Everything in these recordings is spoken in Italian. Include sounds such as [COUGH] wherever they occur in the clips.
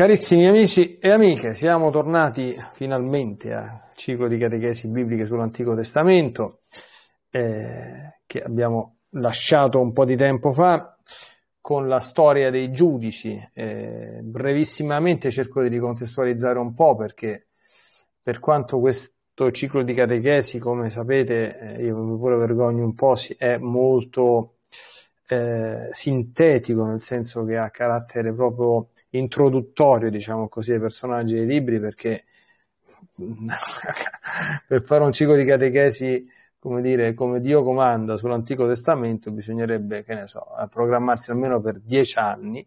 Carissimi amici e amiche, siamo tornati finalmente al ciclo di catechesi bibliche sull'Antico Testamento eh, che abbiamo lasciato un po' di tempo fa con la storia dei giudici. Eh, brevissimamente cerco di ricontestualizzare un po' perché per quanto questo ciclo di catechesi, come sapete, eh, io mi pure vergogno un po', è molto eh, sintetico, nel senso che ha carattere proprio introduttorio, diciamo così, ai personaggi dei libri perché [LAUGHS] per fare un ciclo di catechesi come dire, come Dio comanda sull'Antico Testamento, bisognerebbe, che ne so, programmarsi almeno per dieci anni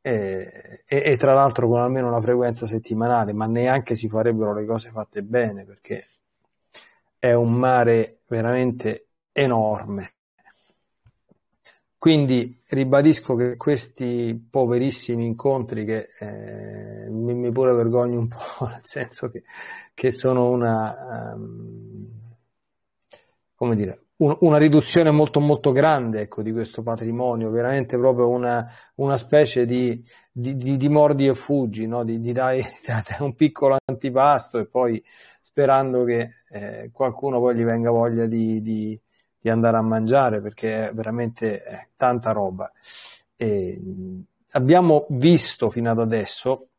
e, e, e, tra l'altro con almeno una frequenza settimanale, ma neanche si farebbero le cose fatte bene perché è un mare veramente enorme. Quindi ribadisco che questi poverissimi incontri che eh, mi, pure vergogno un [LAUGHS] po', nel senso che, che sono una, um, come dire, un, una riduzione molto molto grande ecco, di questo patrimonio, veramente proprio una, una specie di, di, di, di, mordi e fuggi, no? di, dai, [LAUGHS] dai un piccolo antipasto e poi sperando che eh, qualcuno poi gli venga voglia di di andare a mangiare perché è veramente eh, tanta roba. E abbiamo visto fino ad adesso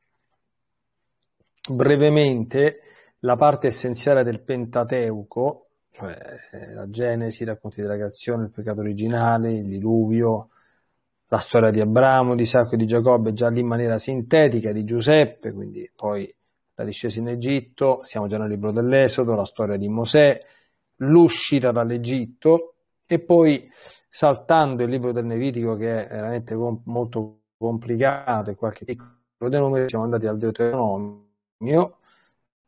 brevemente la parte essenziale del Pentateuco, cioè eh, la Genesi, i racconti della creazione, il peccato originale, il diluvio, la storia di Abramo, di Isacco e di Giacobbe, già lì in maniera sintetica, di Giuseppe, quindi poi la discesa in Egitto, siamo già nel libro dell'Esodo, la storia di Mosè, l'uscita dall'Egitto e poi saltando il libro del Nevitico che è veramente com- molto complicato e qualche piccolo denumero siamo andati al Deuteronomio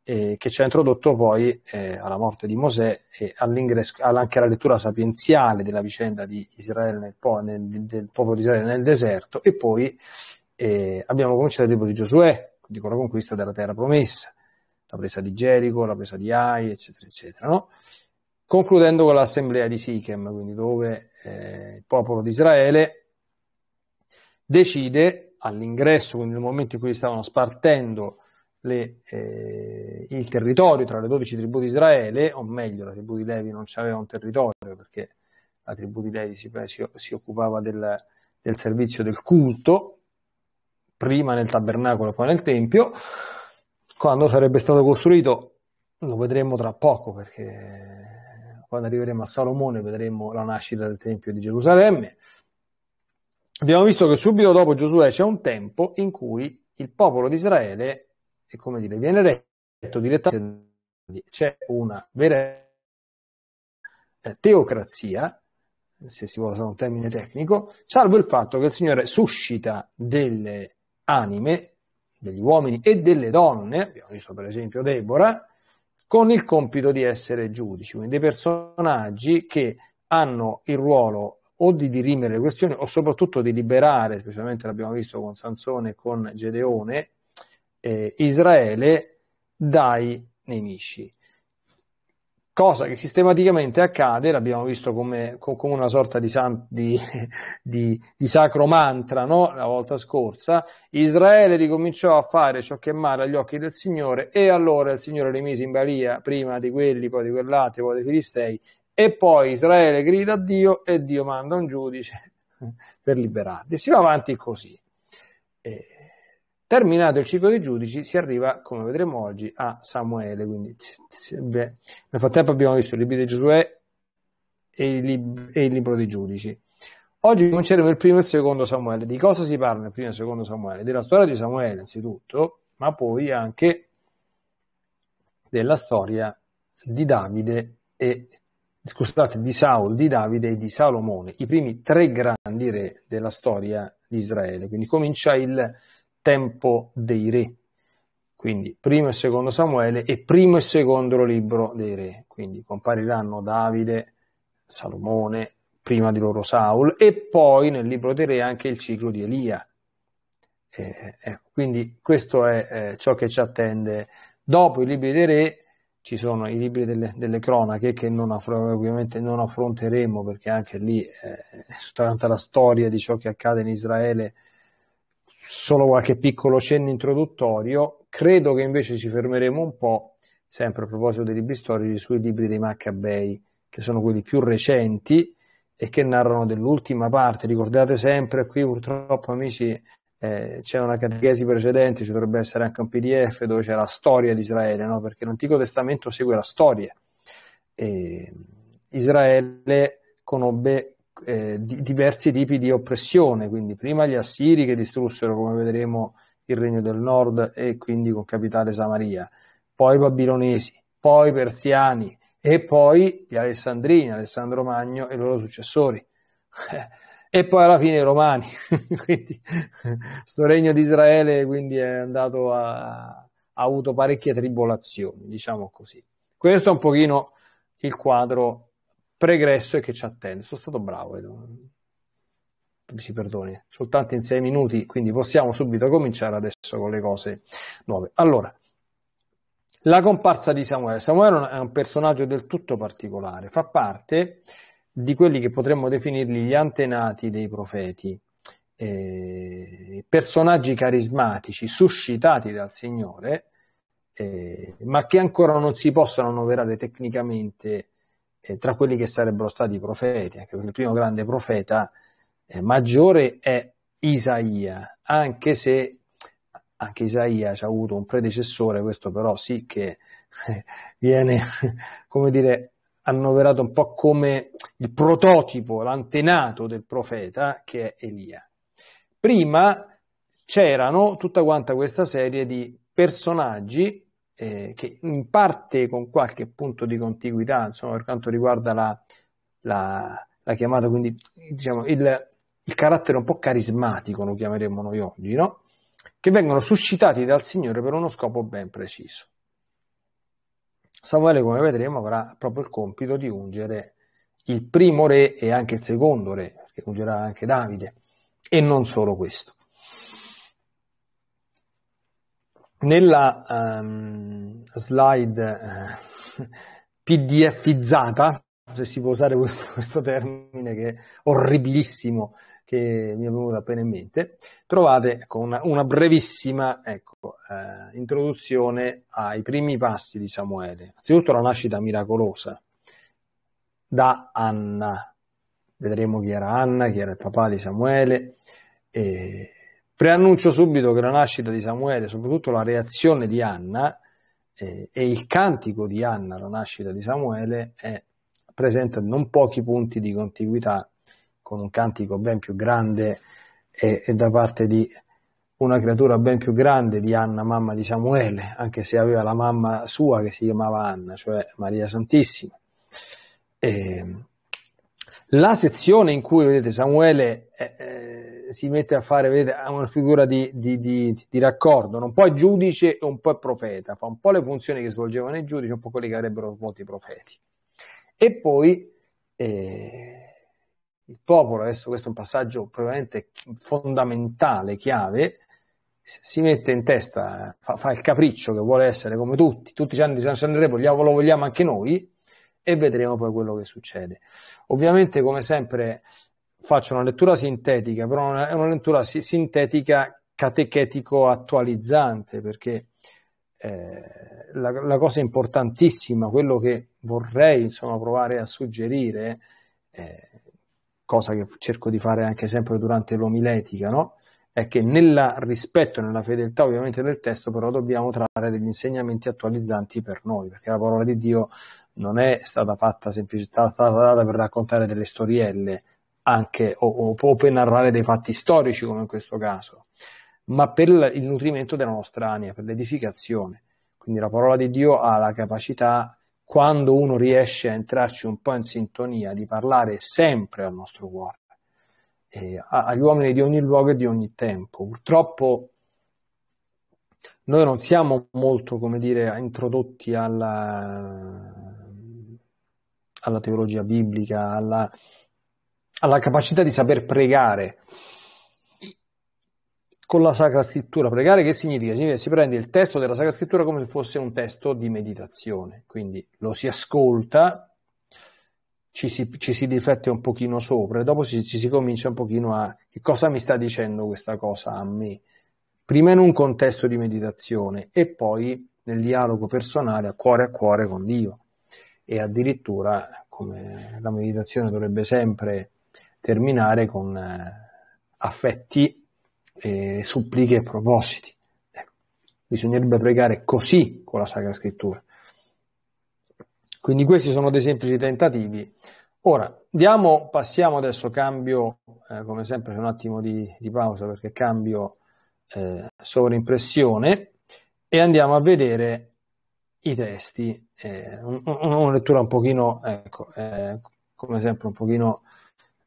eh, che ci ha introdotto poi eh, alla morte di Mosè e anche alla lettura sapienziale della vicenda di Israele nel po- nel, del popolo di Israele nel deserto e poi eh, abbiamo cominciato il libro di Giosuè quindi con la conquista della terra promessa la presa di Gerico, la presa di Ai eccetera eccetera no? concludendo con l'assemblea di Sichem, quindi dove eh, il popolo di Israele decide all'ingresso, quindi nel momento in cui stavano spartendo le, eh, il territorio tra le 12 tribù di Israele, o meglio, la tribù di Levi non aveva un territorio perché la tribù di Levi si, si, si occupava del, del, servizio del culto, prima nel tabernacolo, e poi nel tempio. Quando sarebbe stato costruito lo vedremo tra poco perché quando arriveremo a Salomone vedremo la nascita del Tempio di Gerusalemme. Abbiamo visto che subito dopo Giosuè c'è un tempo in cui il popolo di Israele, è come dire, viene retto direttamente, c'è una vera eh, teocrazia, se si vuole usare un termine tecnico, salvo il fatto che il Signore suscita delle anime, degli uomini e delle donne, abbiamo visto per esempio Deborah, con il compito di essere giudici, quindi dei personaggi che hanno il ruolo o di dirimere le questioni o soprattutto di liberare, specialmente l'abbiamo visto con Sansone e con Gedeone, eh, Israele dai nemici cosa che sistematicamente accade, l'abbiamo visto come, come una sorta di, san, di, [LAUGHS] di, di sacro mantra no? la volta scorsa, Israele ricominciò a fare ciò che è male agli occhi del Signore e allora il Signore li mise in balia prima di quelli, poi di quell'altro, poi dei Filistei e poi Israele grida a Dio e Dio manda un giudice [LAUGHS] per liberarli. Si va avanti così. Eh, Terminato il ciclo dei giudici si arriva, come vedremo oggi, a Samuele. Quindi, nel frattempo abbiamo visto il libro di Giosuè e il, lib- e il libro dei giudici. Oggi cominceremo il primo e il secondo Samuele. Di cosa si parla nel primo e il secondo Samuele? Della storia di Samuele, anzitutto, ma poi anche della storia di Davide e scusate, di Saul, di Davide e di Salomone, i primi tre grandi re della storia di Israele. Quindi comincia il tempo dei re. Quindi primo e secondo Samuele e primo e secondo libro dei re. Quindi compariranno Davide, Salomone, prima di loro Saul, e poi nel libro dei re anche il ciclo di Elia. Eh, eh, quindi questo è eh, ciò che ci attende. Dopo i libri dei re ci sono i libri delle, delle cronache che non affr- ovviamente non affronteremo perché anche lì eh, tutta la storia di ciò che accade in Israele solo qualche piccolo cenno introduttorio. Credo che invece ci fermeremo un po', sempre a proposito dei libri storici, sui libri dei Maccabei, che sono quelli più recenti e che narrano dell'ultima parte. Ricordate sempre, qui purtroppo, amici, eh, c'è una catechesi precedente, ci dovrebbe essere anche un PDF dove c'è la storia di Israele, no? perché l'Antico Testamento segue la storia. E Israele conobbe eh, di, diversi tipi di oppressione, quindi prima gli assiri che distrussero, come vedremo, il regno del nord e quindi con capitale Samaria, poi i babilonesi, poi i persiani e poi gli alessandrini, Alessandro Magno e i loro successori. [LAUGHS] e poi alla fine i romani, [LAUGHS] quindi questo regno di Israele quindi è andato a, ha avuto parecchie tribolazioni, diciamo così. Questo è un pochino il quadro pregresso e che ci attende. Sono stato bravo, mi si perdoni, soltanto in sei minuti, quindi possiamo subito cominciare adesso con le cose nuove. Allora, la comparsa di Samuele. Samuele è un personaggio del tutto particolare, fa parte di quelli che potremmo definirli gli antenati dei profeti, eh, personaggi carismatici suscitati dal Signore, eh, ma che ancora non si possono annoverare tecnicamente eh, tra quelli che sarebbero stati i profeti, anche perché il primo grande profeta eh, maggiore è Isaia, anche se anche Isaia ci ha avuto un predecessore, questo però sì che [LAUGHS] viene, come dire, annoverato un po' come il prototipo, l'antenato del profeta che è Elia. Prima c'erano tutta quanta questa serie di personaggi eh, che in parte con qualche punto di contiguità, insomma, per quanto riguarda la, la, la chiamata, quindi diciamo il, il, carattere un po' carismatico, lo chiameremo noi oggi, no? che vengono suscitati dal Signore per uno scopo ben preciso. Samuele, come vedremo, avrà proprio il compito di ungere il primo re e anche il secondo re, perché ungerà anche Davide, e non solo questo. nella um, slide eh, pdfizzata, se si può usare questo, [LAUGHS] questo, termine che è orribilissimo che mi è venuto appena in mente, trovate ecco, una, una, brevissima ecco, eh, introduzione ai primi passi di Samuele. Anzitutto la nascita miracolosa da Anna. Vedremo chi era Anna, chi era il papà di Samuele. E Preannuncio subito che la nascita di Samuele, soprattutto la reazione di Anna eh, e il cantico di Anna alla nascita di Samuele è, presenta non pochi punti di contiguità con un cantico ben più grande e, e da parte di una creatura ben più grande di Anna, mamma di Samuele, anche se aveva la mamma sua che si chiamava Anna, cioè Maria Santissima. E ehm, la sezione in cui vedete Samuele eh, si mette a fare, vedete, una figura di, di, di, di, raccordo, un po' è giudice e un po' è profeta, fa un po' le funzioni che svolgevano i giudici, un po' quelli che avrebbero svolto i profeti. E poi eh, il popolo, adesso questo è un passaggio probabilmente fondamentale, chiave, si mette in testa, fa, fa il capriccio che vuole essere come tutti, tutti ci hanno di San Sanremo, lo vogliamo anche noi, e vedremo poi quello che succede. Ovviamente, come sempre, faccio una lettura sintetica, però è una lettura sintetica catechetico attualizzante, perché eh, la, la, cosa importantissima, quello che vorrei insomma, provare a suggerire, eh, cosa che cerco di fare anche sempre durante l'omiletica, no? è che nel rispetto e nella fedeltà ovviamente del testo, però dobbiamo trarre degli insegnamenti attualizzanti per noi, perché la parola di Dio non è stata fatta semplicemente per raccontare delle storielle, anche o, o, o per narrare dei fatti storici come in questo caso, ma per il nutrimento della nostra anima, per l'edificazione. Quindi la parola di Dio ha la capacità, quando uno riesce a entrarci un po' in sintonia, di parlare sempre al nostro cuore, eh, agli uomini di ogni luogo e di ogni tempo. Purtroppo noi non siamo molto, come dire, introdotti alla, alla teologia biblica, alla, alla capacità di saper pregare con la Sacra Scrittura. Pregare che significa? Significa che si prende il testo della Sacra Scrittura come se fosse un testo di meditazione, quindi lo si ascolta, ci si, ci si riflette un pochino sopra e dopo ci, ci si comincia un pochino a che cosa mi sta dicendo questa cosa a me, prima in un contesto di meditazione e poi nel dialogo personale a cuore a cuore con Dio e addirittura come la meditazione dovrebbe sempre terminare con eh, affetti, eh, suppliche e propositi. Ecco. Bisognerebbe pregare così con la Sacra Scrittura. Quindi questi sono dei semplici tentativi. Ora, diamo, passiamo adesso, cambio, eh, come sempre un attimo di, di pausa perché cambio eh, sovrimpressione e andiamo a vedere i testi, eh, un, un, una lettura un pochino, ecco, eh, come sempre un pochino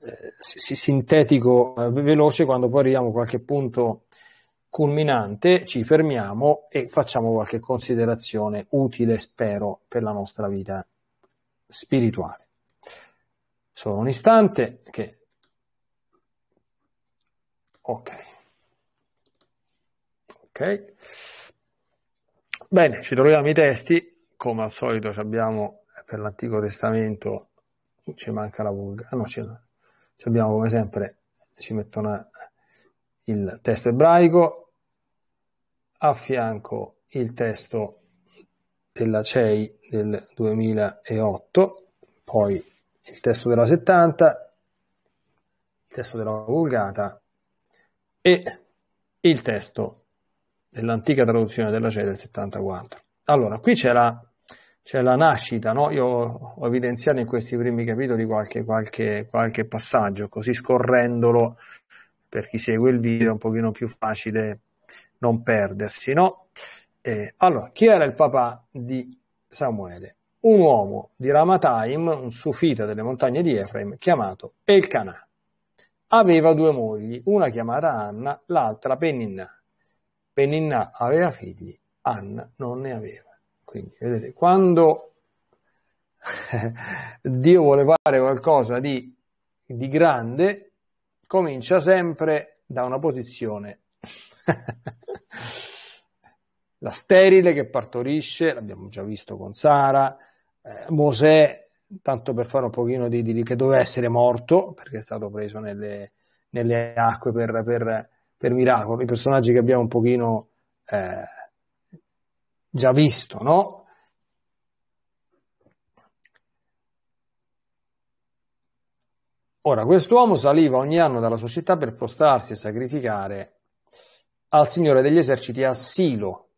eh, sintetico eh, veloce quando poi arriviamo a qualche punto culminante, ci fermiamo e facciamo qualche considerazione utile, spero, per la nostra vita spirituale. Solo un istante che... Ok. Ok. Bene, ci troviamo i testi, come al solito abbiamo eh, per l'Antico Testamento, ci manca la Vulgata, ah, no, ce l'ha ci abbiamo come sempre, ci mettono il testo ebraico, a fianco il testo della CEI del 2008, poi il testo della 70, il testo della Vulgata e il testo dell'antica traduzione della CEI del 74. Allora, qui c'era c'è la nascita, no? Io ho evidenziato in questi primi capitoli qualche, qualche, qualche passaggio, così scorrendolo per chi segue il video è un pochino più facile non perdersi, no? Eh, allora, chi era il papà di Samuele? Un uomo di Ramataim, un sufita delle montagne di Efraim, chiamato Elkanah. Aveva due mogli, una chiamata Anna, l'altra Peninna. Peninna aveva figli, Anna non ne aveva. Quindi, vedete, quando [LAUGHS] Dio vuole fare qualcosa di, di grande, comincia sempre da una posizione. [LAUGHS] la sterile che partorisce, l'abbiamo già visto con Sara, eh, Mosè, tanto per fare un pochino di, di che doveva essere morto, perché è stato preso nelle, nelle acque per, per, per miracolo, i personaggi che abbiamo un pochino eh, già visto, no? Ora, quest'uomo saliva ogni anno dalla sua città per prostrarsi e sacrificare al Signore degli eserciti a Silo,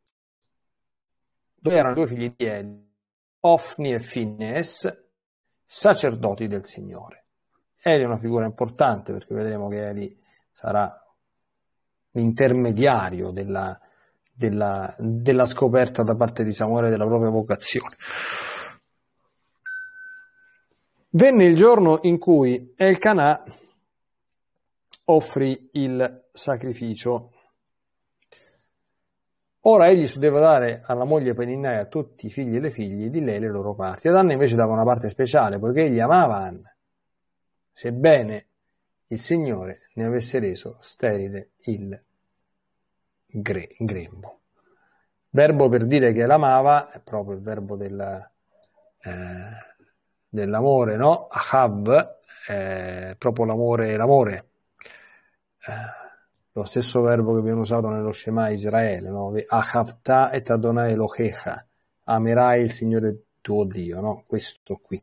dove erano due figli di Eli, Ofni e Finnes, sacerdoti del Signore. Eli è una figura importante perché vedremo che Eli sarà l'intermediario della, della, della scoperta da parte di Samuele della propria vocazione. Venne il giorno in cui Elkanah offrì il sacrificio. Ora egli doveva dare alla moglie Peninna e a tutti i figli e le figlie di lei le loro parti. Ad Anna invece dava una parte speciale, poiché egli amava Anna, sebbene il Signore ne avesse reso sterile il gre- grembo. Verbo per dire che l'amava è proprio il verbo del, eh, dell'amore, no? Ahav è proprio l'amore, l'amore. Eh, lo stesso verbo che viene usato nello Shema Israele, no? Ahavta et Adonai Elohecha, amerai il Signore tuo Dio, no? Questo qui.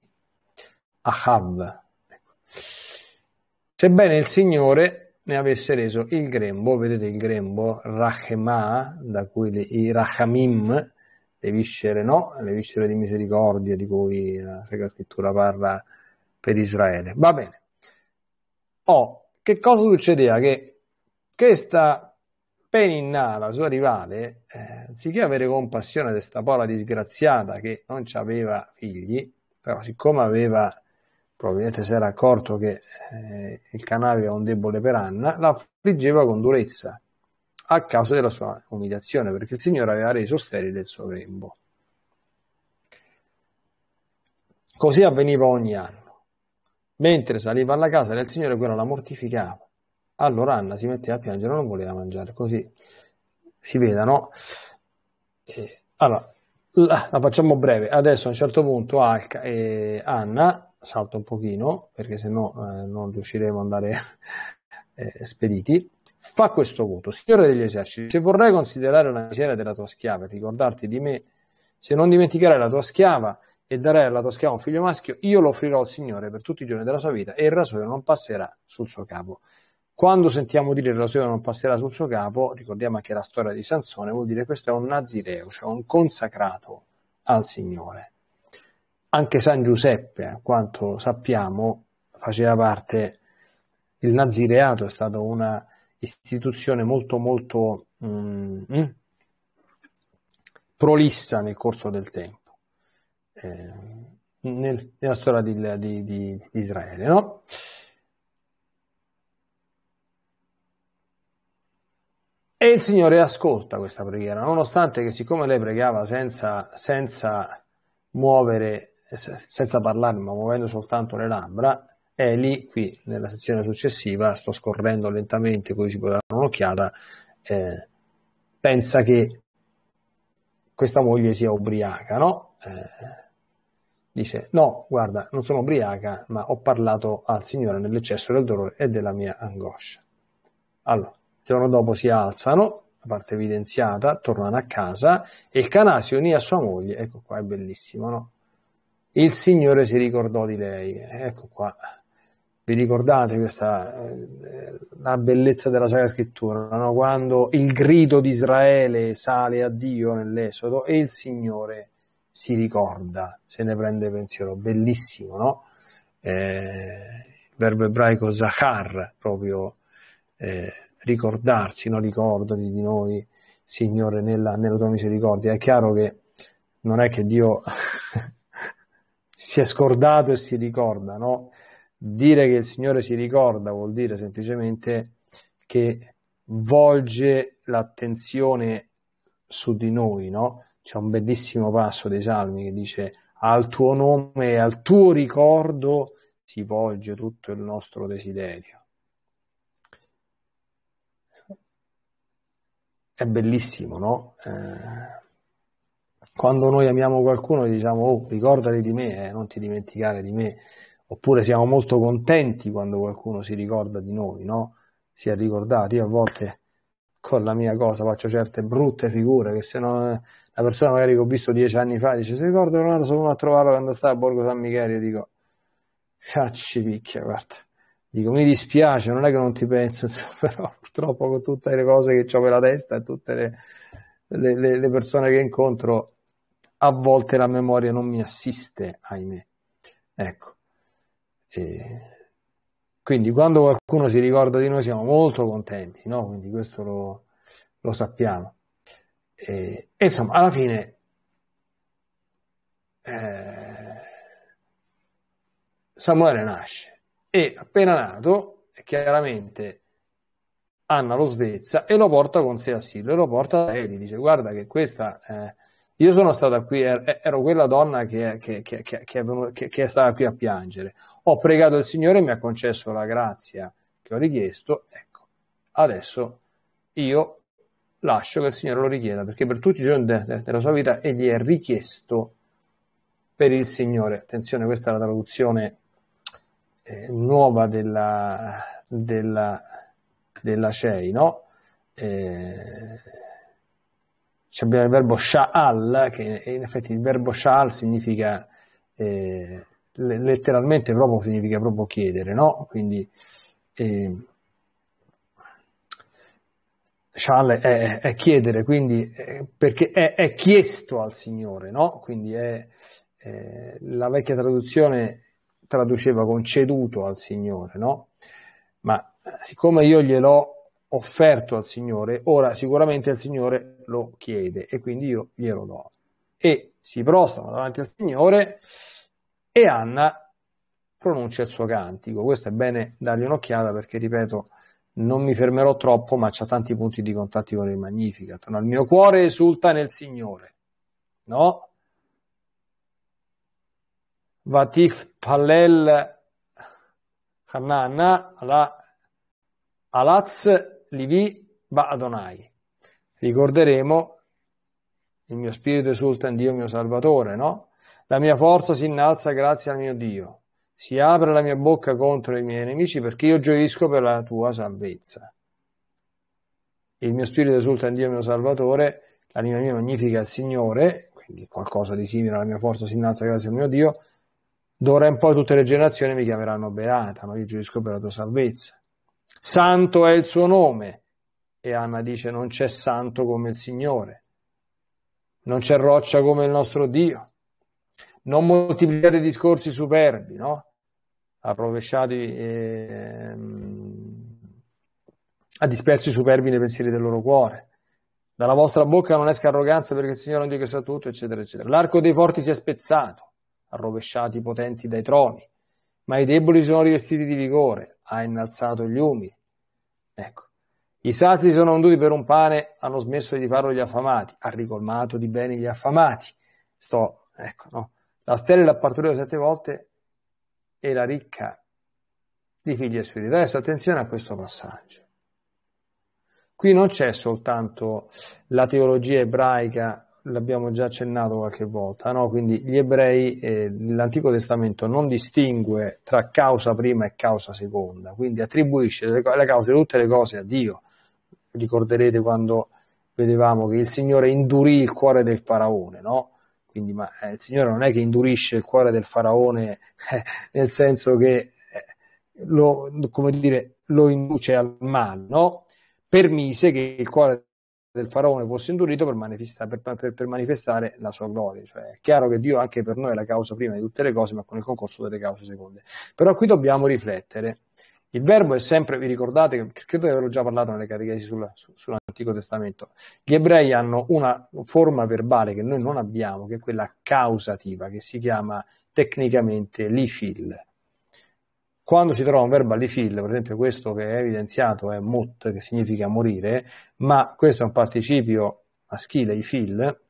Ahav. Ecco. Sebbene il Signore ne avesse reso il grembo, vedete il grembo, Rachema, da cui le, i Rachamim, le viscere, no? Le viscere di misericordia di cui la Sacra Scrittura parla per Israele. Va bene. Oh, che cosa succedeva? Che questa Peninna, la sua rivale, eh, anziché avere compassione di questa povera disgraziata che non aveva figli, però siccome aveva probabilmente si era accorto che eh, il canale era un debole per Anna, la affliggeva con durezza a causa della sua umiliazione, perché il Signore aveva reso sterile il suo grembo. Così avveniva ogni anno. Mentre saliva alla casa del Signore, quella la mortificava. Allora Anna si metteva a piangere, non voleva mangiare, così si vedano. allora, la, la, facciamo breve. Adesso a un certo punto Alca, eh, Anna salto un pochino perché sennò eh, non riusciremo ad andare [LAUGHS] eh, spediti. Fa questo voto, Signore degli eserciti, se vorrai considerare la miseria della tua schiava e ricordarti di me, se non dimenticherai la tua schiava e darai alla tua schiava un figlio maschio, io lo offrirò al Signore per tutti i giorni della sua vita e il rasoio non passerà sul suo capo. Quando sentiamo dire il rasoio non passerà sul suo capo, ricordiamo anche la storia di Sansone, vuol dire questo è un nazireo, cioè un consacrato al Signore. Anche San Giuseppe, a quanto sappiamo, faceva parte, il nazireato è stata una istituzione molto molto mm, mm prolissa nel corso del tempo, eh, nel, nella storia di, di, di Israele. No? E il Signore ascolta questa preghiera, nonostante che siccome lei pregava senza, senza muovere senza parlare ma muovendo soltanto le labbra e lì qui nella sezione successiva sto scorrendo lentamente così ci può dare un'occhiata eh, pensa che questa moglie sia ubriaca no? Eh, dice no guarda non sono ubriaca ma ho parlato al Signore nell'eccesso del dolore e della mia angoscia allora il giorno dopo si alzano la parte evidenziata tornano a casa e il Cana si unì a sua moglie ecco qua è bellissimo no? Il Signore si ricordò di lei. Ecco qua. Vi ricordate questa eh, la bellezza della Sacra Scrittura, no? quando il grido di Israele sale a Dio nell'Esodo e il Signore si ricorda, se ne prende pensiero. Bellissimo, no? Eh, verbo ebraico zachar, proprio eh, ricordarsi, no? ricordati di noi, Signore, nella, nella tua misericordia. È chiaro che non è che Dio [LAUGHS] si è scordato e si ricorda, no? Dire che il Signore si ricorda vuol dire semplicemente che volge l'attenzione su di noi, no? C'è un bellissimo passo dei Salmi che dice al tuo nome e al tuo ricordo si volge tutto il nostro desiderio. È bellissimo, no? Eh quando noi amiamo qualcuno gli diciamo oh ricordati di me, eh, non ti dimenticare di me, oppure siamo molto contenti quando qualcuno si ricorda di noi, no? Si è ricordati, io a volte con la mia cosa faccio certe brutte figure che se no eh, la persona magari che ho visto dieci anni fa dice ricordo che Leonardo sono solo a trovarlo quando stava a Borgo San Michele, io dico cacci picchia, guarda. Dico, mi dispiace, non è che non ti penso, [LAUGHS] insomma, però purtroppo con tutte le cose che ho per la testa e tutte le, le, le persone che incontro, a volte la memoria non mi assiste, ahimè. Ecco. E quindi quando qualcuno si ricorda di noi siamo molto contenti, no? Quindi questo lo, lo sappiamo. E, e, insomma, alla fine eh, Samuele nasce e appena nato, chiaramente Anna lo svezza e lo porta con sé a Silo e lo porta a lei, gli dice guarda che questa... Eh, io sono stata qui, er, ero quella donna che, che, che, che venuto, è stata qui a piangere. Ho pregato il Signore e mi ha concesso la grazia che ho richiesto. Ecco, adesso io lascio che il Signore lo richieda, perché per tutti i giorni della sua vita egli è richiesto per il Signore. Attenzione, questa è la traduzione eh, nuova della, della, della CEI, no? Eh, abbiamo il verbo sha'al, che in effetti il verbo sha'al significa eh, letteralmente proprio significa proprio chiedere, no? Quindi eh, sha'al è, è, chiedere, quindi eh, perché è, è, chiesto al Signore, no? Quindi è, eh, la vecchia traduzione traduceva conceduto al Signore, no? Ma siccome io gliel'ho offerto al Signore, ora sicuramente il Signore lo chiede e quindi io glielo do. E si prostano davanti al Signore e Anna pronuncia il suo cantico. Questo è bene dargli un'occhiata perché, ripeto, non mi fermerò troppo, ma c'ha tanti punti di contatto con il Magnificat. No, il mio cuore esulta nel Signore. No? Vatif Palel Hananna, Alaz Livi Ba Adonai. Ricorderemo il mio spirito esulta in Dio mio Salvatore, no? La mia forza si innalza grazie al mio Dio. Si apre la mia bocca contro i miei nemici perché io gioisco per la tua salvezza. Il mio spirito esulta in Dio mio Salvatore, l'anima mia magnifica il Signore, quindi qualcosa di simile alla mia forza si innalza grazie al mio Dio. D'ora in poi tutte le generazioni mi chiameranno beata, ma io gioisco per la tua salvezza. Santo è il suo nome. E Anna dice non c'è santo come il Signore, non c'è roccia come il nostro Dio. Non moltiplicate discorsi superbi, no? Approvesciati eh, a i superbi nei pensieri del loro cuore. Dalla vostra bocca non esca arroganza perché il Signore non un che sa tutto, eccetera, eccetera. L'arco dei forti si è spezzato, arrovesciati i potenti dai troni, ma i deboli sono rivestiti di vigore ha innalzato gli umili. Ecco. I sazi si sono venduti per un pane, hanno smesso di farlo gli affamati, ha ricolmato di bene gli affamati. Sto, ecco, no. La stella l'ha partorito sette volte e la ricca di figli e figli. Adesso attenzione a questo passaggio. Qui non c'è soltanto la teologia ebraica l'abbiamo già accennato qualche volta, no? quindi gli ebrei, eh, l'Antico Testamento non distingue tra causa prima e causa seconda, quindi attribuisce le, la causa di tutte le cose a Dio. Ricorderete quando vedevamo che il Signore indurì il cuore del faraone, no? Quindi, ma eh, il Signore non è che indurisce il cuore del faraone [LAUGHS] eh, nel senso che eh, lo, dire, lo induce al male, no? Permise che il cuore del faraone fosse indurito per, manifesta, per, per, per manifestare, la sua gloria. Cioè, è chiaro che Dio anche per noi è la causa prima di tutte le cose, ma con il concorso delle cause seconde. Però qui dobbiamo riflettere. Il verbo è sempre, vi ricordate, credo di averlo già parlato nelle catechesi sulla, sull'Antico Testamento, gli ebrei hanno una forma verbale che noi non abbiamo, che è quella causativa, che si chiama tecnicamente l'ifil quando si trova un verbo all'ifill, per esempio questo che è evidenziato è mut, che significa morire, ma questo è un participio maschile, i ifill,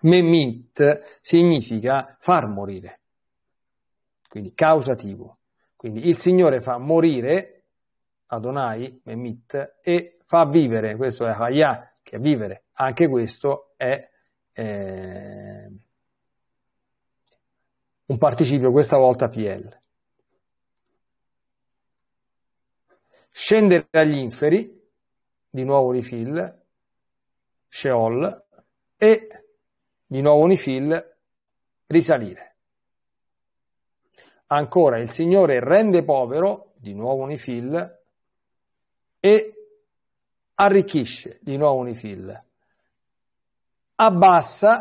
memit significa far morire, quindi causativo. Quindi il Signore fa morire Adonai, memit, e fa vivere, questo è Hayah, che è vivere, anche questo è... Eh, un participio questa volta PL. scendere agli inferi, di nuovo refill, Sheol, e di nuovo un risalire. Ancora, il Signore rende povero, di nuovo un e arricchisce, di nuovo un Abbassa,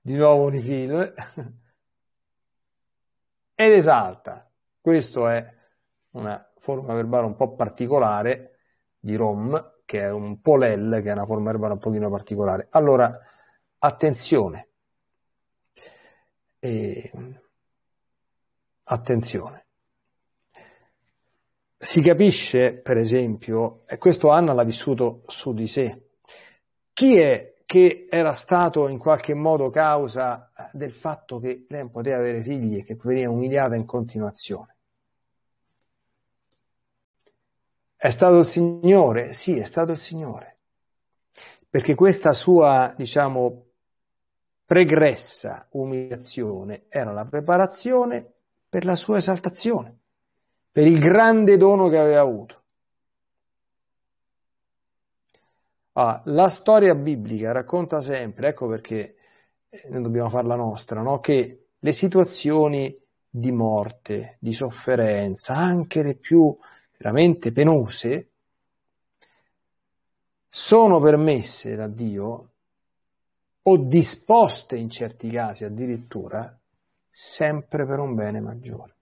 [LAUGHS] di nuovo un ed esalta. Questo è una forma verbale un po' particolare di Rom, che è un po' polel, che è una forma verbale un pochino particolare. Allora, attenzione. E... Ehm, attenzione. Si capisce, per esempio, e questo Anna l'ha vissuto su di sé, chi è che era stato in qualche modo causa del fatto che lei non poteva avere figli e che veniva umiliata in continuazione. È stato il Signore? Sì, è stato il Signore. Perché questa sua, diciamo, pregressa umiliazione era la preparazione per la sua esaltazione, per il grande dono che aveva avuto. Ah, la storia biblica racconta sempre, ecco perché eh, noi dobbiamo farla nostra, no? che le situazioni di morte, di sofferenza, anche le più veramente penose, sono permesse da Dio o disposte in certi casi addirittura sempre per un bene maggiore.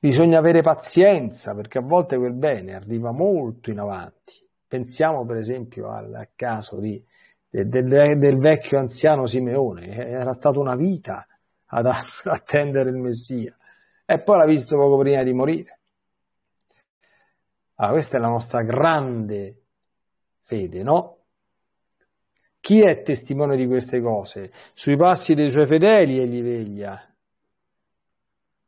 Bisogna avere pazienza perché a volte quel bene arriva molto in avanti. Pensiamo per esempio al, caso di, del, del, del, vecchio anziano Simeone, era stata una vita ad [LAUGHS] attendere il Messia e poi l'ha visto poco prima di morire. Allora, questa è la nostra grande fede, no? Chi è testimone di queste cose? Sui passi dei suoi fedeli egli veglia.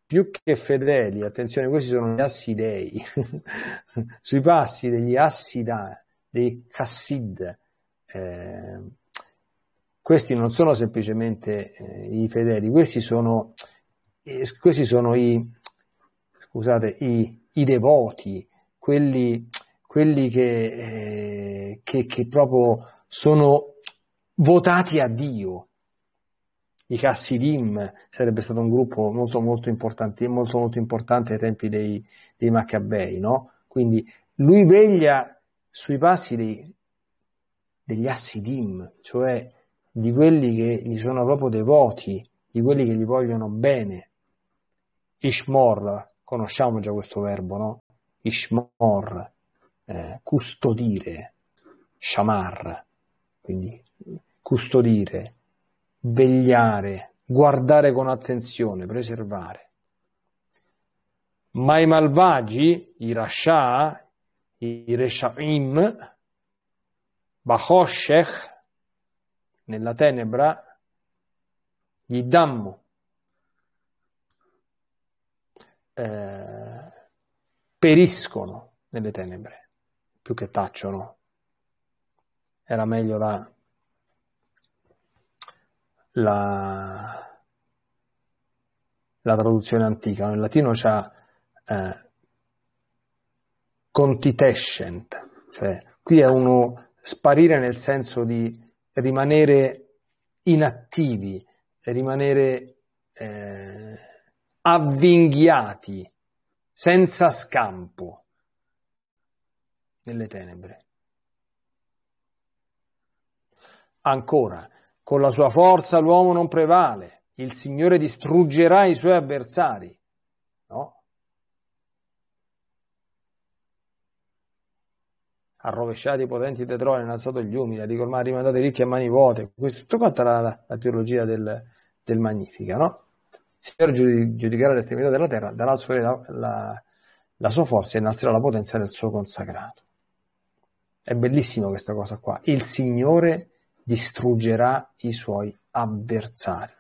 Più che fedeli, attenzione, questi sono gli assidei, [LAUGHS] sui passi degli assidai, dei cassid. Eh, questi non sono semplicemente eh, i fedeli, questi sono questi sono i, scusate, i, i devoti, quelli, quelli che, eh, che, che proprio sono votati a Dio. I Cassidim sarebbe stato un gruppo molto molto importante, molto, molto importante ai tempi dei, dei Maccabei, no? Quindi lui veglia sui passi dei, degli Assidim, cioè di quelli che gli sono proprio devoti, di quelli che gli vogliono bene. Ishmor, conosciamo già questo verbo, no? Ishmor, eh, custodire, shamar, quindi custodire, vegliare, guardare con attenzione, preservare. Ma i malvagi, i Rasha, i Reshaim, Bahoshech, nella tenebra, gli dammo, Eh, periscono nelle tenebre, più che tacciono. Era meglio la, la, la traduzione antica, nel latino c'è eh, contitescent, cioè qui è uno sparire nel senso di rimanere inattivi, rimanere eh, avvinghiati, senza scampo, nelle tenebre. Ancora, con la sua forza l'uomo non prevale, il Signore distruggerà i suoi avversari. No? Arrovesciati i potenti di Troia, innalzato gli umili, ha dico ormai rimandate ricchi a mani vuote. Questo, tutta quanta la, la, la teologia del, del Magnifica, no? se per giudicare l'estremità della terra darà al Sole la, la, la sua forza e innalzerà la potenza del suo consacrato. È bellissima questa cosa qua. Il Signore distruggerà i suoi avversari.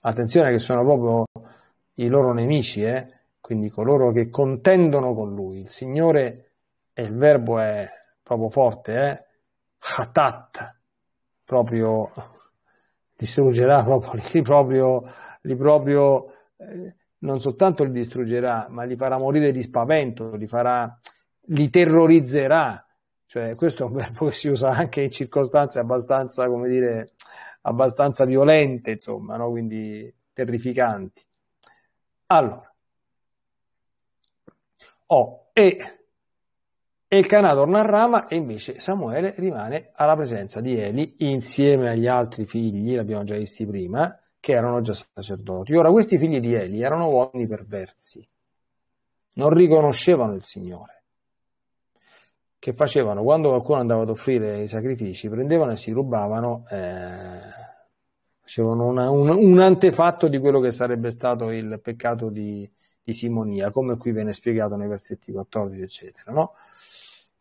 Attenzione che sono proprio i loro nemici, eh? quindi coloro che contendono con lui. Il Signore, e il verbo è proprio forte, eh? hatat, proprio distruggerà [LAUGHS] proprio, li proprio, li proprio eh, non soltanto li distruggerà, ma li farà morire di spavento, li, farà, li terrorizzerà. Cioè, questo è un verbo che si usa anche in circostanze abbastanza, come dire, abbastanza violente, insomma, no? quindi terrificanti. Allora, oh, e Elcanah torna a Rama e invece Samuele rimane alla presenza di Eli insieme agli altri figli, l'abbiamo già visti prima, che erano già sacerdoti. Ora questi figli di Eli erano uomini perversi, non riconoscevano il Signore. Che facevano? Quando qualcuno andava ad offrire i sacrifici, prendevano e si rubavano, eh, facevano una, un, un, antefatto di quello che sarebbe stato il peccato di, di Simonia, come qui viene spiegato nei versetti 14, eccetera. No?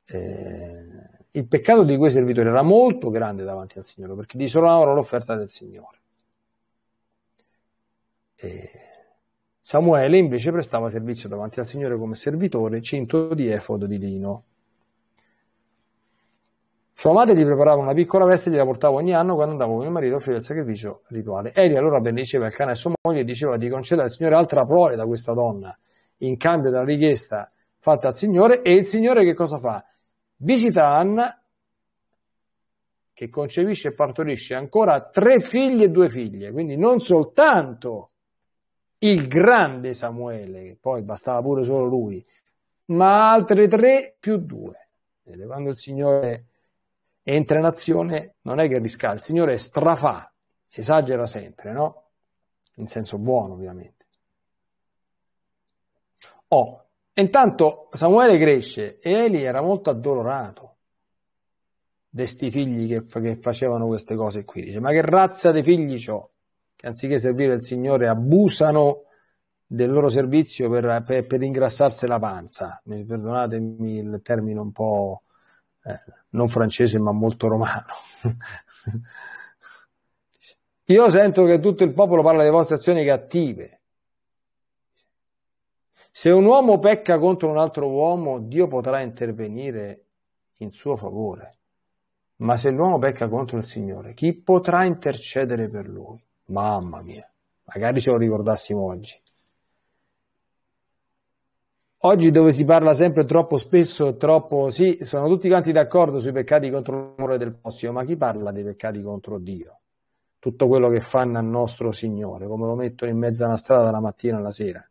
Eh, il peccato di quei servitori era molto grande davanti al Signore perché disonoravano l'offerta del Signore. E Samuele invece prestava servizio davanti al Signore come servitore cinto di efodo di lino. Sua madre gli preparava una piccola veste e gliela portava ogni anno quando andava con il marito a offrire il sacrificio rituale. Eri allora benediceva il cane a sua moglie e diceva di concedere al Signore altra prole da questa donna in cambio della richiesta fatta al Signore e il Signore che cosa fa? Visita Anna che concepisce e partorisce ancora tre figli e due figlie, quindi non soltanto il grande Samuele, che poi bastava pure solo lui, ma altre tre più due. Vede, quando il Signore entra in azione non è che riscalda, il Signore strafà, esagera sempre, no? In senso buono, ovviamente. Oh, intanto Samuele cresce e Eli era molto addolorato di questi figli che, fa, che, facevano queste cose qui. Dice, ma che razza di figli ho? Che anziché servire il Signore abusano del loro servizio per, per, per ingrassarsi la panza. Mi perdonatemi il termine un po' eh, non francese ma molto romano. [LAUGHS] Io sento che tutto il popolo parla delle vostre azioni cattive se un uomo pecca contro un altro uomo, Dio potrà intervenire in suo favore. Ma se l'uomo pecca contro il Signore, chi potrà intercedere per lui? Mamma mia, magari ce lo ricordassimo oggi. Oggi dove si parla sempre troppo spesso, troppo sì, sono tutti quanti d'accordo sui peccati contro l'amore del prossimo, ma chi parla dei peccati contro Dio? Tutto quello che fanno al nostro Signore, come lo mettono in mezzo alla strada dalla mattina alla sera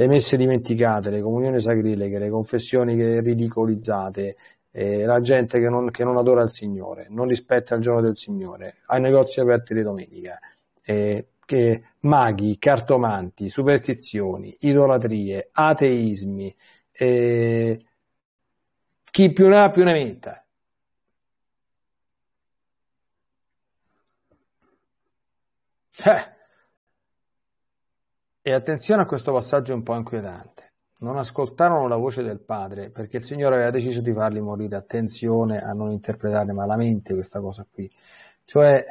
le messe dimenticate, le comunioni sacrileghe, le confessioni ridicolizzate, eh, la gente che non, che non, adora il Signore, non rispetta il giorno del Signore, ai negozi aperti le domeniche, eh, che, maghi, cartomanti, superstizioni, idolatrie, ateismi, eh, chi più ne ha più ne metta. Eh. E attenzione a questo passaggio un po' inquietante. Non ascoltarono la voce del padre perché il Signore aveva deciso di farli morire. Attenzione a non interpretare malamente questa cosa qui. Cioè,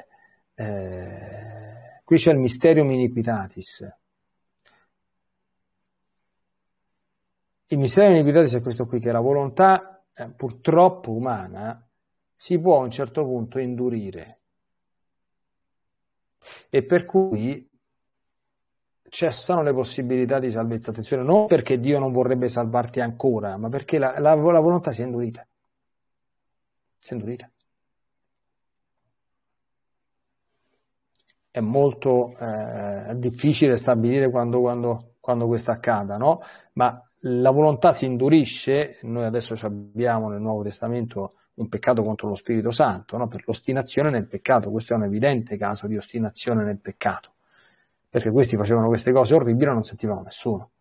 eh, qui c'è il mysterium iniquitatis. Il mistero iniquitatis è questo qui, che la volontà eh, purtroppo umana si può a un certo punto indurire. E per cui cessano le possibilità di salvezza. Attenzione, non perché Dio non vorrebbe salvarti ancora, ma perché la, la, la volontà si è indurita. Si è indurita. È molto eh, difficile stabilire quando, quando, quando questo accada, no? Ma la volontà si indurisce, noi adesso abbiamo nel Nuovo Testamento un peccato contro lo Spirito Santo, no? per l'ostinazione nel peccato, questo è un evidente caso di ostinazione nel peccato perché questi facevano queste cose orribili e non sentivano nessuno.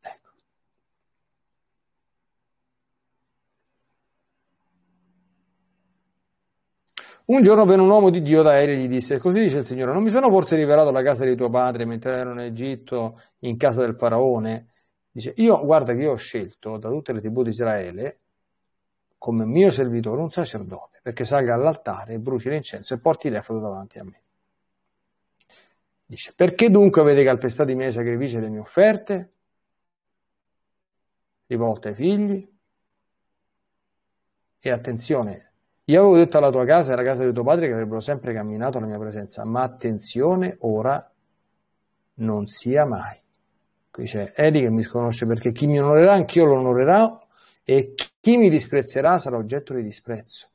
Ecco. Un giorno venne un uomo di Dio da Eri e gli disse, così dice il Signore, non mi sono forse rivelato la casa di tuo padre mentre ero in Egitto, in casa del faraone? Dice, io guarda che io ho scelto da tutte le tribù di Israele come mio servitore un sacerdote, perché salga all'altare, bruci l'incenso e porti l'efodo davanti a me. Dice, perché dunque avete calpestato i miei sacrifici e le mie offerte? Rivolte ai figli. E attenzione, io avevo detto alla tua casa e alla casa di tuo padre che avrebbero sempre camminato alla mia presenza, ma attenzione, ora non sia mai. Qui c'è Edi che mi sconosce perché chi mi onorerà anch'io lo onorerà e chi mi disprezzerà sarà oggetto di disprezzo.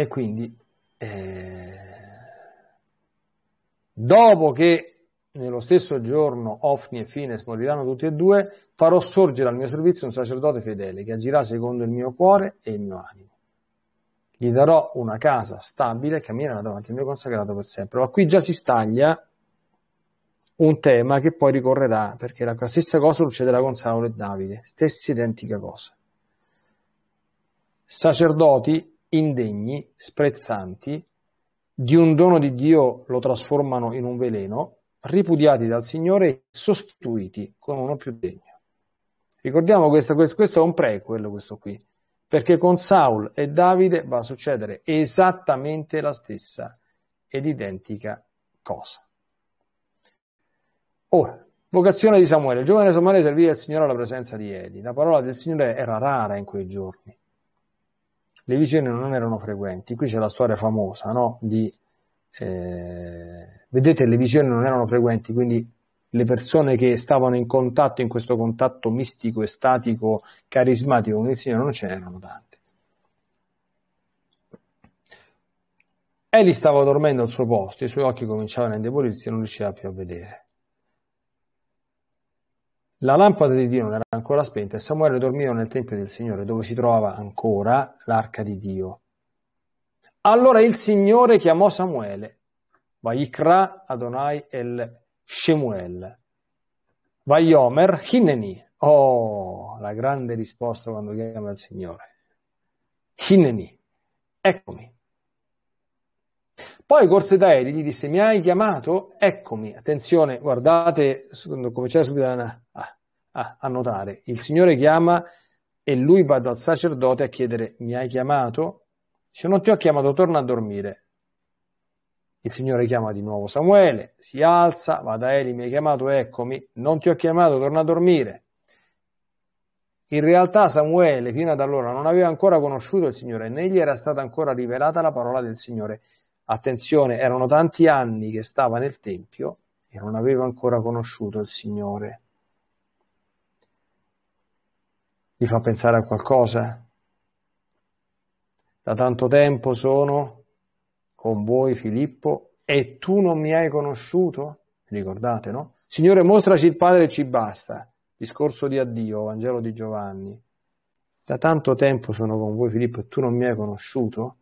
E quindi, eh, dopo che nello stesso giorno Ofni e Fines moriranno tutti e due, farò sorgere al mio servizio un sacerdote fedele che agirà secondo il mio cuore e il mio animo. Gli darò una casa stabile e camminerà davanti al mio consacrato per sempre. Ma qui già si staglia un tema che poi ricorrerà, perché la stessa cosa succederà con Saulo e Davide, stessa identica cosa. Sacerdoti indegni, sprezzanti, di un dono di Dio lo trasformano in un veleno, ripudiati dal Signore e sostituiti con uno più degno. Ricordiamo questo, questo, questo è un prequel, questo qui, perché con Saul e Davide va a succedere esattamente la stessa ed identica cosa. Ora, vocazione di Samuele. Il giovane Samuele serviva il Signore alla presenza di Eli. La parola del Signore era rara in quei giorni le visioni non erano frequenti. Qui c'è la storia famosa, no? Di, eh, vedete, le visioni non erano frequenti, quindi le persone che stavano in contatto, in questo contatto mistico, estatico, carismatico con il Signore, non ce n'erano tante. Eli stava dormendo al suo posto, i suoi occhi cominciavano a indebolirsi e non riusciva più a vedere. La lampada di Dio non era ancora spenta e Samuele dormiva nel Tempio del Signore, dove si trovava ancora l'arca di Dio. Allora il Signore chiamò Samuele, Vaikra Adonai el Shemuel, Vaiomer Hineni. Oh, la grande risposta quando chiama il Signore. Hineni, eccomi. Poi corse da Eli gli disse: Mi hai chiamato? Eccomi. Attenzione, guardate, cominciare subito da una a, notare. Il Signore chiama e lui va dal sacerdote a chiedere, mi hai chiamato? Se non ti ho chiamato, torna a dormire. Il Signore chiama di nuovo Samuele, si alza, va da Eli, mi hai chiamato, eccomi, non ti ho chiamato, torna a dormire. In realtà Samuele fino ad allora non aveva ancora conosciuto il Signore, né gli era stata ancora rivelata la parola del Signore. Attenzione, erano tanti anni che stava nel Tempio e non aveva ancora conosciuto il Signore. Gli fa pensare a qualcosa? Da tanto tempo sono con voi Filippo e tu non mi hai conosciuto? Ricordate, no? Signore, mostraci il Padre e ci basta. Discorso di addio, Vangelo di Giovanni. Da tanto tempo sono con voi Filippo e tu non mi hai conosciuto?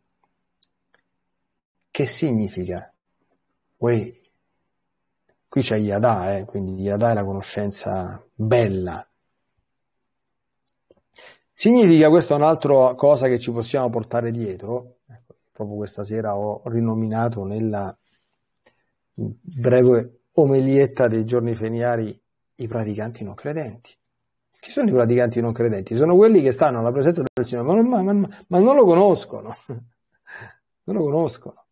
Che significa? Uè, qui c'è Yadà, eh? quindi Yadà è la conoscenza bella, Significa questo è un'altra cosa che ci possiamo portare dietro. Ecco, proprio questa sera ho rinominato nella breve omelietta dei giorni feniari i praticanti non credenti. Chi sono i praticanti non credenti? Sono quelli che stanno alla presenza del Signore, ma non, ma, ma, ma non lo conoscono. [LAUGHS] Non lo conoscono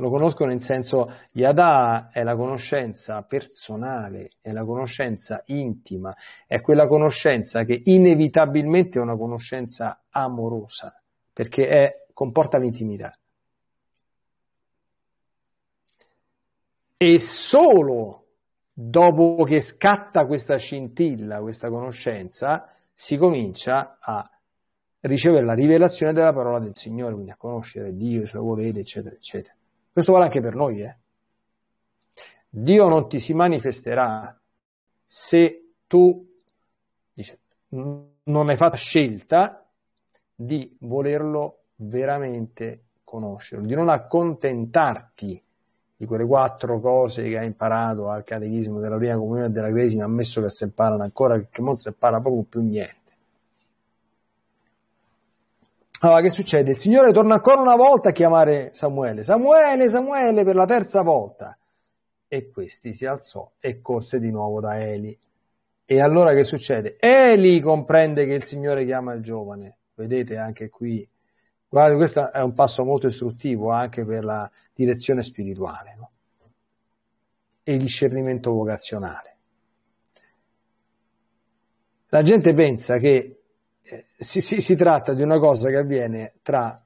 lo conoscono in senso yada è la conoscenza personale, è la conoscenza intima, è quella conoscenza che inevitabilmente è una conoscenza amorosa, perché è, comporta l'intimità. E solo dopo che scatta questa scintilla, questa conoscenza, si comincia a ricevere la rivelazione della parola del Signore, quindi a conoscere Dio, i suoi voleri, eccetera, eccetera. Questo vale anche per noi. Eh. Dio non ti si manifesterà se tu dice, non hai fatto scelta di volerlo veramente conoscere, di non accontentarti di quelle quattro cose che hai imparato al catechismo della prima comunione e della cresima, ammesso che si imparano ancora, che non si impara proprio più niente. Allora, che succede? Il Signore torna ancora una volta a chiamare Samuele, Samuele, Samuele per la terza volta. E questi si alzò e corse di nuovo da Eli. E allora che succede? Eli comprende che il Signore chiama il giovane. Vedete anche qui. Guardate, questo è un passo molto istruttivo eh, anche per la direzione spirituale no? e il discernimento vocazionale. La gente pensa che eh, si, si, si tratta di una cosa che avviene tra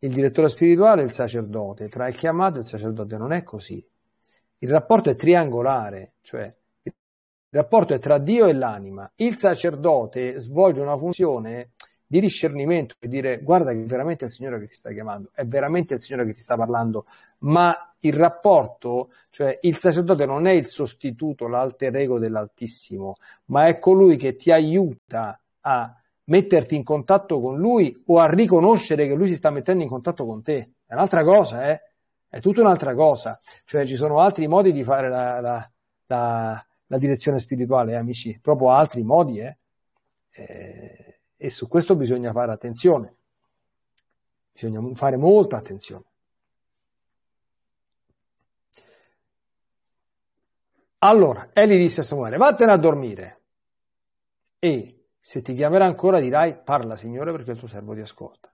il direttore spirituale e il sacerdote, tra il chiamato e il sacerdote. Non è così. Il rapporto è triangolare, cioè il rapporto è tra Dio e l'anima. Il sacerdote svolge una funzione di discernimento e dire guarda che è veramente il Signore che ti sta chiamando, è veramente il Signore che ti sta parlando, ma il rapporto, cioè il sacerdote non è il sostituto, l'alter ego dell'Altissimo, ma è colui che ti aiuta a metterti in contatto con lui o a riconoscere che lui si sta mettendo in contatto con te. È un'altra cosa, eh? È tutta un'altra cosa. Cioè ci sono altri modi di fare la, la, la, la direzione spirituale, eh, amici, proprio altri modi, eh? eh? E su questo bisogna fare attenzione. Bisogna fare molta attenzione. Allora, Eli disse a Samuele, vattene a dormire. E se ti chiamerà ancora dirai parla Signore perché il tuo servo ti ascolta.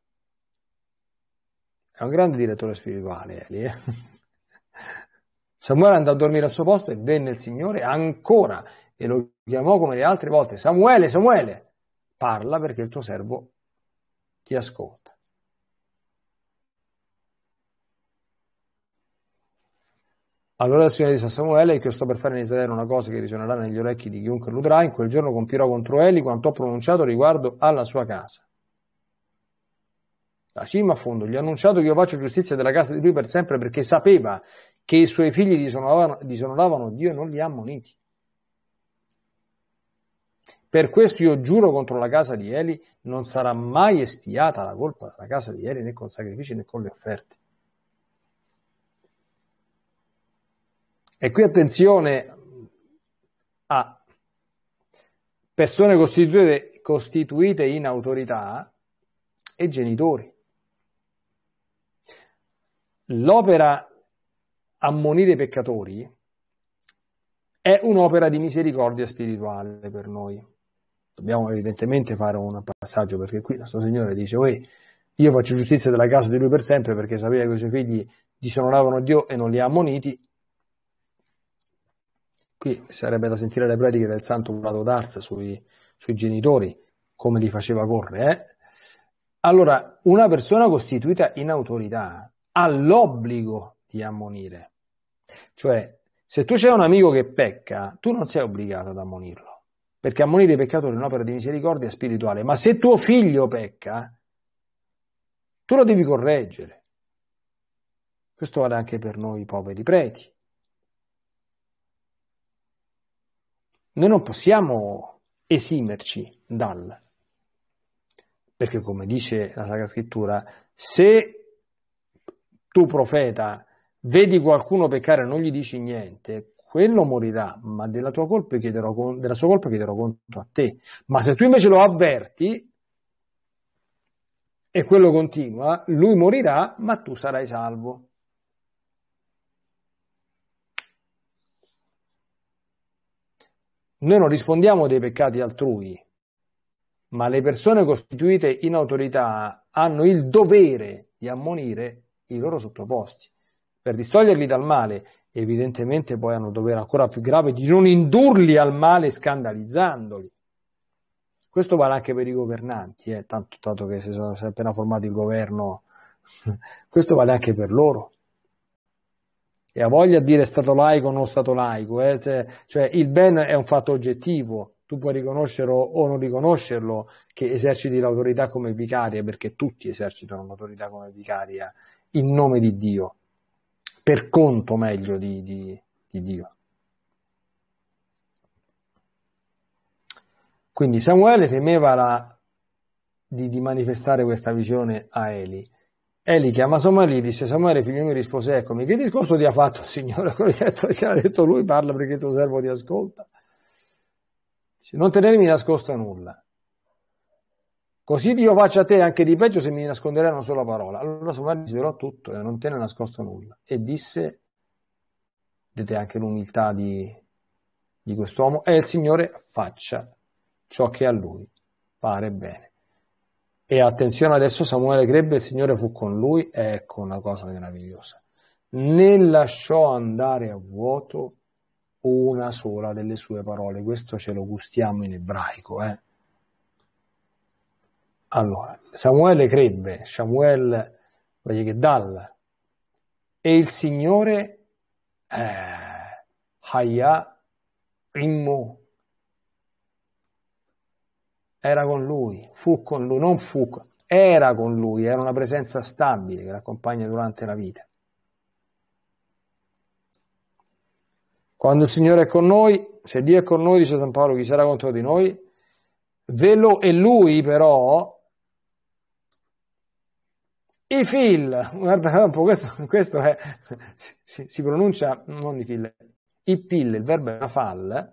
È un grande direttore spirituale Eli. Eh? [LAUGHS] Samuele andò a dormire al suo posto e venne il Signore ancora e lo chiamò come le altre volte. Samuele, Samuele, parla perché il tuo servo ti ascolta. Allora il Signore di San Samuele che io sto per fare in Israele una cosa che risuonerà negli orecchi di chiunque lo in quel giorno compirò contro Eli quanto ho pronunciato riguardo alla sua casa. La cima a fondo, gli ha annunciato che io faccio giustizia della casa di lui per sempre perché sapeva che i suoi figli disonoravano, disonoravano Dio e non li ha ammoniti. Per questo io giuro contro la casa di Eli, non sarà mai espiata la colpa della casa di Eli né con sacrifici né con le offerte. E qui attenzione a persone costituite, costituite in autorità e genitori. L'opera ammonire i peccatori è un'opera di misericordia spirituale per noi. Dobbiamo evidentemente fare un passaggio perché qui il nostro Signore dice, io faccio giustizia della casa di lui per sempre perché sapeva che i suoi figli disonoravano Dio e non li ha ammoniti, qui sarebbe da sentire le prediche del santo Plato d'Ars sui, sui genitori, come li faceva correre. Eh? Allora, una persona costituita in autorità ha l'obbligo di ammonire. Cioè, se tu c'è un amico che pecca, tu non sei obbligato ad ammonirlo, perché ammonire i peccatori è un'opera di misericordia spirituale, ma se tuo figlio pecca, tu lo devi correggere. Questo vale anche per noi poveri preti. Noi non possiamo esimerci dal, perché come dice la Sacra Scrittura, se tu profeta vedi qualcuno peccare e non gli dici niente, quello morirà, ma della, tua colpa chiederò, della sua colpa chiederò conto a te. Ma se tu invece lo avverti e quello continua, lui morirà, ma tu sarai salvo. Noi non rispondiamo dei peccati altrui, ma le persone costituite in autorità hanno il dovere di ammonire i loro sottoposti per distoglierli dal male. Evidentemente poi hanno un dovere ancora più grave di non indurli al male scandalizzandoli. Questo vale anche per i governanti, eh, tanto, tanto che si sono appena formati il governo, [LAUGHS] questo vale anche per loro. E ha voglia di dire stato laico o non stato laico, eh? cioè, cioè, il ben è un fatto oggettivo, tu puoi riconoscerlo o non riconoscerlo che eserciti l'autorità come vicaria, perché tutti esercitano l'autorità come vicaria in nome di Dio, per conto meglio di, di, di Dio. Quindi Samuele temeva la, di, di manifestare questa visione a Eli Eli chiama Samari, disse Samari figlio mio rispose eccomi, che discorso ti ha fatto il [LAUGHS] Signore? Ce l'ha detto lui, parla perché tuo servo ti ascolta. Dice, non tenermi nascosto nulla. Così Dio faccia a te anche di peggio se mi nasconderai una sola parola. Allora Samari svelò tutto e eh, non te ne nascosto nulla. E disse, vedete anche l'umiltà di, di quest'uomo, e il Signore faccia ciò che a lui pare bene. E attenzione adesso Samuele crebbe, il Signore fu con lui, ecco una cosa meravigliosa. Ne lasciò andare a vuoto una sola delle sue parole. Questo ce lo gustiamo in ebraico. Eh? Allora, Samuele crebbe, Samuel Dal, e il Signore eh, Hayah Immo era con lui, fu con lui, non fu, era con lui, era una presenza stabile che l'accompagna durante la vita. Quando il Signore è con noi, se Dio è con noi, dice San Paolo, chi sarà contro di noi? Ve lo e lui però, i fil, guarda un po', questo, questo è, si, si, pronuncia non i fil, i pil, il verbo è una fal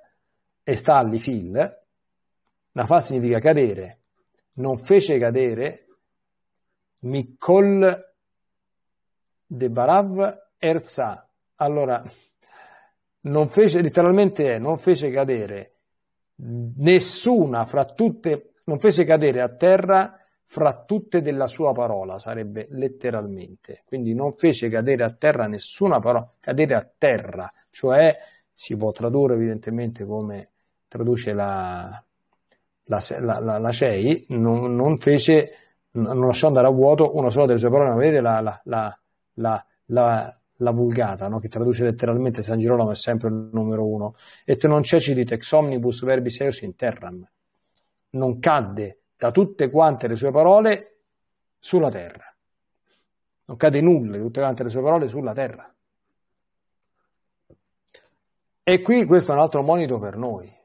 e sta all'ifil, Nafà significa cadere, non fece cadere Mikol de Barav Erza. Allora, non fece, letteralmente è, non fece cadere nessuna fra tutte, non fece cadere a terra fra tutte della sua parola, sarebbe letteralmente. Quindi non fece cadere a terra nessuna parola, cadere a terra, cioè si può tradurre evidentemente come traduce la, la, la, la, la CEI non, non, fece, non lasciò andare a vuoto una sola delle sue parole, ma vedete la, Vulgata, no? che traduce letteralmente San Girolamo è sempre il numero uno, e te non cecilit ex omnibus verbis eius in terram, non cadde da tutte quante le sue parole sulla terra, non cade nulla di tutte quante le sue parole sulla terra. E qui questo è un altro monito per noi,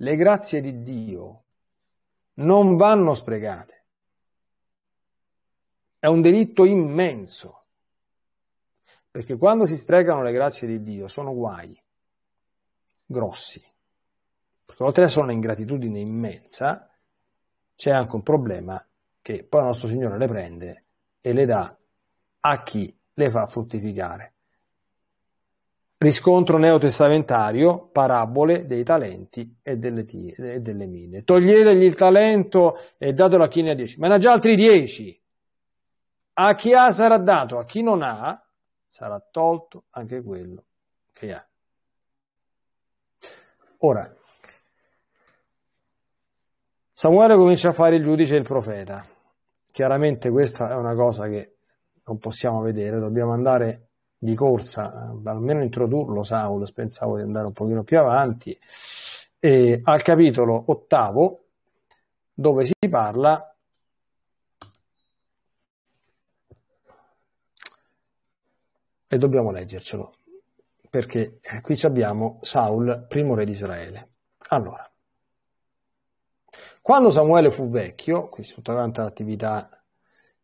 le grazie di Dio non vanno sprecate. È un delitto immenso, perché quando si sprecano le grazie di Dio sono guai grossi, perché oltre a una ingratitudine immensa, c'è anche un problema che poi il nostro Signore le prende e le dà a chi le fa fruttificare. Riscontro neotestamentario, parabole dei talenti e delle, tie, e delle mine. Toglietegli il talento e datelo a chi ne ha dieci. Ma ne ha già altri dieci. A chi ha sarà dato, a chi non ha sarà tolto anche quello che ha. Ora, Samuele comincia a fare il giudice e il profeta. Chiaramente questa è una cosa che non possiamo vedere, dobbiamo andare di corsa, eh, almeno introdurlo Saulus, pensavo di andare un pochino più avanti, eh, al capitolo ottavo, dove si parla e dobbiamo leggercelo, perché eh, qui abbiamo Saul, primo re di Israele. Allora, quando Samuele fu vecchio, qui sotto davanti all'attività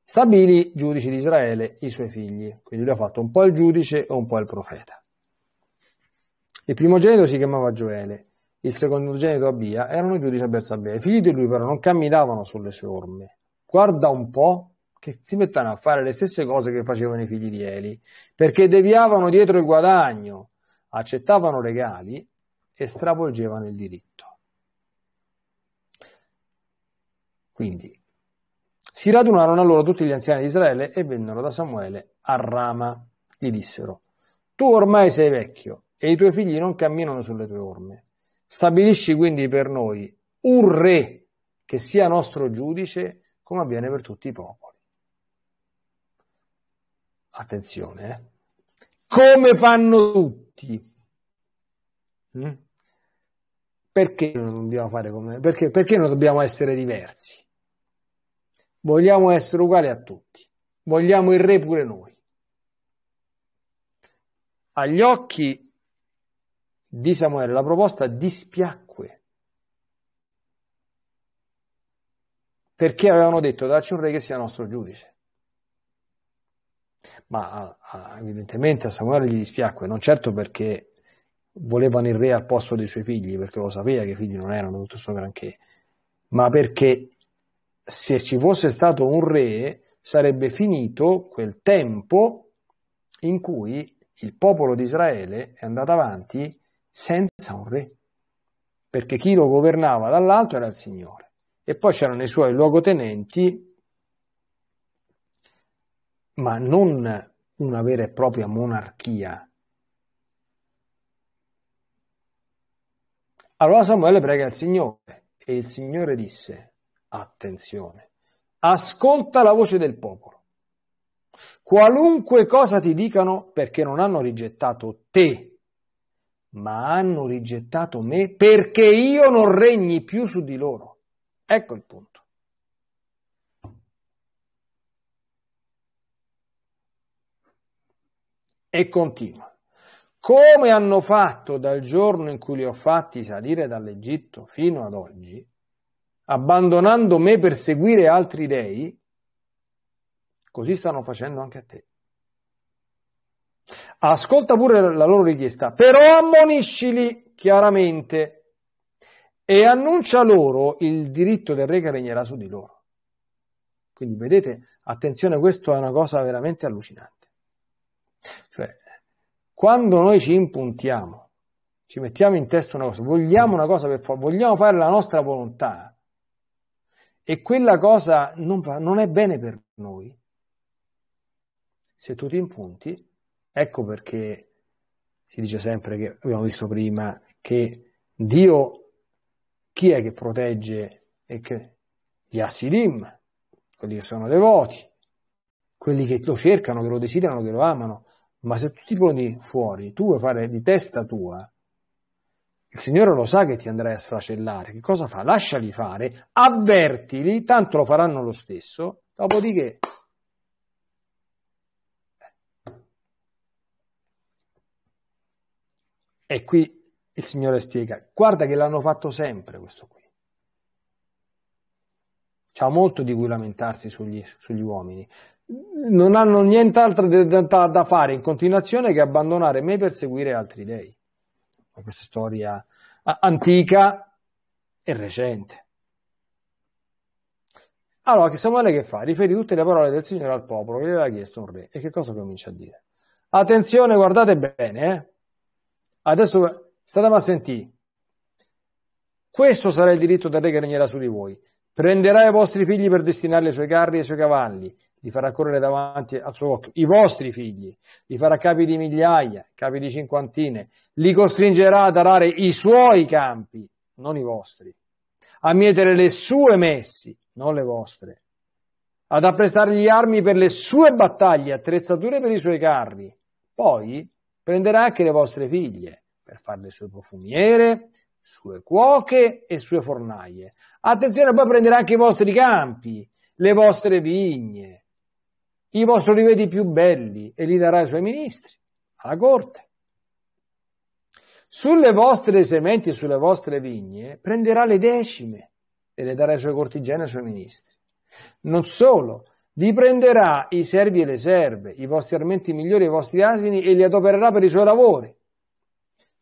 Stabili, giudici di Israele, i suoi figli. Quindi lui ha fatto un po' il giudice e un po' il profeta. Il primogenito si chiamava Gioele, il secondogenito Abia erano giudici a Bersabea. I figli di lui però non camminavano sulle sue orme. Guarda un po' che si mettono a fare le stesse cose che facevano i figli di Eli, perché deviavano dietro il guadagno, accettavano regali e stravolgevano il diritto. Quindi si radunarono allora tutti gli anziani di Israele e vennero da Samuele a Rama. Gli dissero, tu ormai sei vecchio e i tuoi figli non camminano sulle tue orme. Stabilisci quindi per noi un re che sia nostro giudice come avviene per tutti i popoli. Attenzione, eh? come fanno tutti. Mm? Perché non dobbiamo fare come? Perché, perché non dobbiamo essere diversi? Vogliamo essere uguali a tutti. Vogliamo il re pure noi. Agli occhi di Samuele la proposta dispiacque. Perché avevano detto dacci un re che sia nostro giudice. Ma a, a, evidentemente a Samuele gli dispiacque, non certo perché volevano il re al posto dei suoi figli, perché lo sapeva che i figli non erano tutto questo granché, ma perché se ci fosse stato un re, sarebbe finito quel tempo in cui il popolo di Israele è andato avanti senza un re, perché chi lo governava dall'alto era il Signore. E poi c'erano i suoi luogotenenti, ma non una vera e propria monarchia. Allora Samuele prega il Signore e il Signore disse, Attenzione. Ascolta la voce del popolo. Qualunque cosa ti dicano perché non hanno rigettato te, ma hanno rigettato me perché io non regni più su di loro. Ecco il punto. E continua come hanno fatto dal giorno in cui li ho fatti salire dall'Egitto fino ad oggi, abbandonando me per seguire altri dei, così stanno facendo anche a te. Ascolta pure la loro richiesta, però ammoniscili chiaramente e annuncia loro il diritto del re che regnerà su di loro. Quindi vedete, attenzione, questa è una cosa veramente allucinante. Cioè, quando noi ci impuntiamo, ci mettiamo in testa una cosa, vogliamo una cosa per fare, vogliamo fare la nostra volontà, e quella cosa non, va, non è bene per noi, se tu ti impunti, ecco perché si dice sempre che abbiamo visto prima che Dio chi è che protegge e che gli assidim, quelli che sono devoti, quelli che lo cercano, che lo desiderano, che lo amano, ma se tu ti poni fuori, tu vuoi fare di testa tua il Signore lo sa che ti andrai a sfracellare. Che cosa fa? Lasciali fare, avvertili, tanto lo faranno lo stesso. Dopodiché eh. E qui il Signore spiega, guarda che l'hanno fatto sempre questo qui. C'ha molto di cui lamentarsi sugli, sugli uomini. Non hanno nient'altro da, da, da fare in continuazione che abbandonare me per seguire altri dei a questa storia antica e recente. Allora, che Samuele che fa? Riferì tutte le parole del Signore al popolo che gli aveva chiesto un re. E che cosa comincia a dire? Attenzione, guardate bene. Eh? Adesso state a sentire. Questo sarà il diritto del re che regnerà su di voi. Prenderà i vostri figli per destinarli ai suoi carri e ai suoi cavalli li farà correre davanti al suo occhio, i vostri figli, li farà capi di migliaia, capi di cinquantine, li costringerà ad arare i suoi campi, non i vostri, a mietere le sue messi, non le vostre, ad apprestargli armi per le sue battaglie, attrezzature per i suoi carri. Poi prenderà anche le vostre figlie per fare le sue profumiere, sue cuoche e sue fornaie. Attenzione, poi prenderà anche i vostri campi, le vostre vigne, i vostri oliveti più belli e li darà ai suoi ministri, alla corte. Sulle vostre sementi e sulle vostre vigne prenderà le decime e le darà ai suoi cortigiani e ai suoi ministri. Non solo, vi prenderà i servi e le serve, i vostri armenti migliori e i vostri asini e li adopererà per i suoi lavori.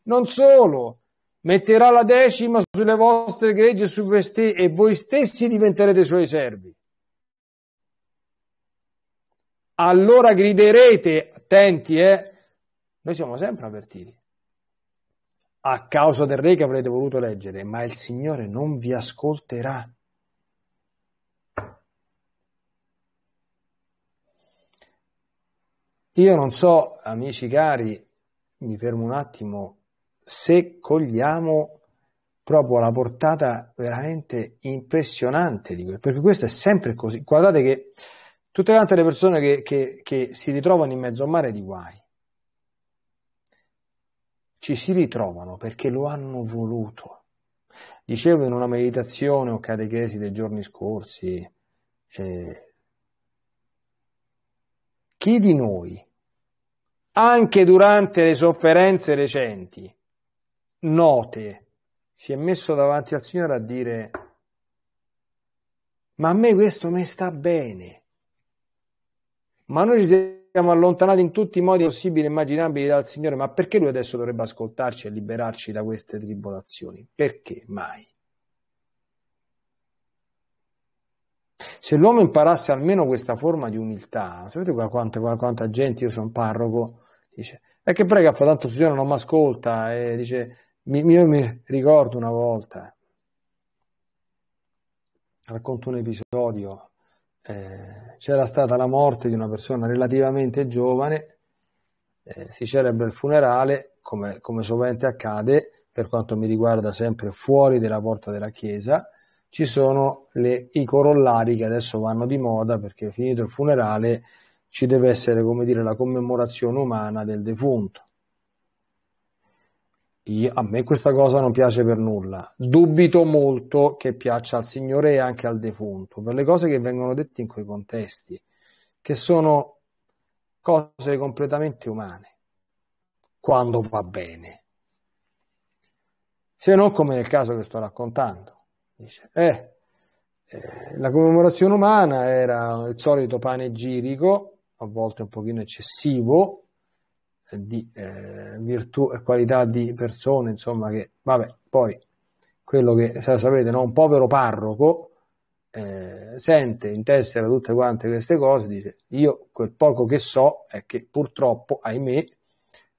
Non solo, metterà la decima sulle vostre greggi e su voi stessi diventerete suoi servi allora griderete, attenti, eh, noi siamo sempre avvertiti, a causa del re che avrete voluto leggere, ma il Signore non vi ascolterà. Io non so, amici cari, mi fermo un attimo, se cogliamo proprio la portata veramente impressionante di questo, perché questo è sempre così. Guardate che tutte quante le persone che, che, che si ritrovano in mezzo a un mare di guai ci si ritrovano perché lo hanno voluto. Dicevo in una meditazione o catechesi dei giorni scorsi, eh, chi di noi, anche durante le sofferenze recenti, note, si è messo davanti al Signore a dire, ma a me questo mi sta bene ma noi ci siamo allontanati in tutti i modi possibili e immaginabili dal Signore, ma perché Lui adesso dovrebbe ascoltarci e liberarci da queste tribolazioni? Perché mai? Se l'uomo imparasse almeno questa forma di umiltà, sapete quanta, quanta gente, io sono parroco, dice, è che prega, fa tanto il Signore non mi ascolta, e dice, mi, io mi ricordo una volta, racconto un episodio, eh, c'era stata la morte di una persona relativamente giovane, eh, si celebra il funerale, come, come sovente accade, per quanto mi riguarda sempre fuori della porta della chiesa, ci sono le, i corollari che adesso vanno di moda perché finito il funerale ci deve essere, come dire, la commemorazione umana del defunto. Io, a me questa cosa non piace per nulla. Dubito molto che piaccia al Signore e anche al defunto, per le cose che vengono dette in quei contesti, che sono cose completamente umane, quando va bene. Se non come nel caso che sto raccontando. Dice, eh, eh, la commemorazione umana era il solito panegirico, a volte un pochino eccessivo, di eh, virtù e qualità di persone, insomma, che vabbè, poi quello che sapete, no? un povero parroco eh, sente in tessera tutte quante queste cose, dice io quel poco che so è che purtroppo, ahimè,